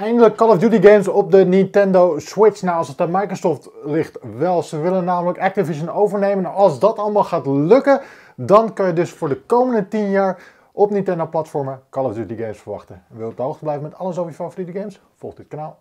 eindelijk Call of Duty games op de Nintendo Switch. Nou, als het aan Microsoft ligt wel. Ze willen namelijk Activision overnemen. Nou, als dat allemaal gaat lukken, dan kan je dus voor de komende 10 jaar op Nintendo-platformen Call of Duty games verwachten. wil je op de hoogte blijven met alles over je favoriete games? Volg dit kanaal.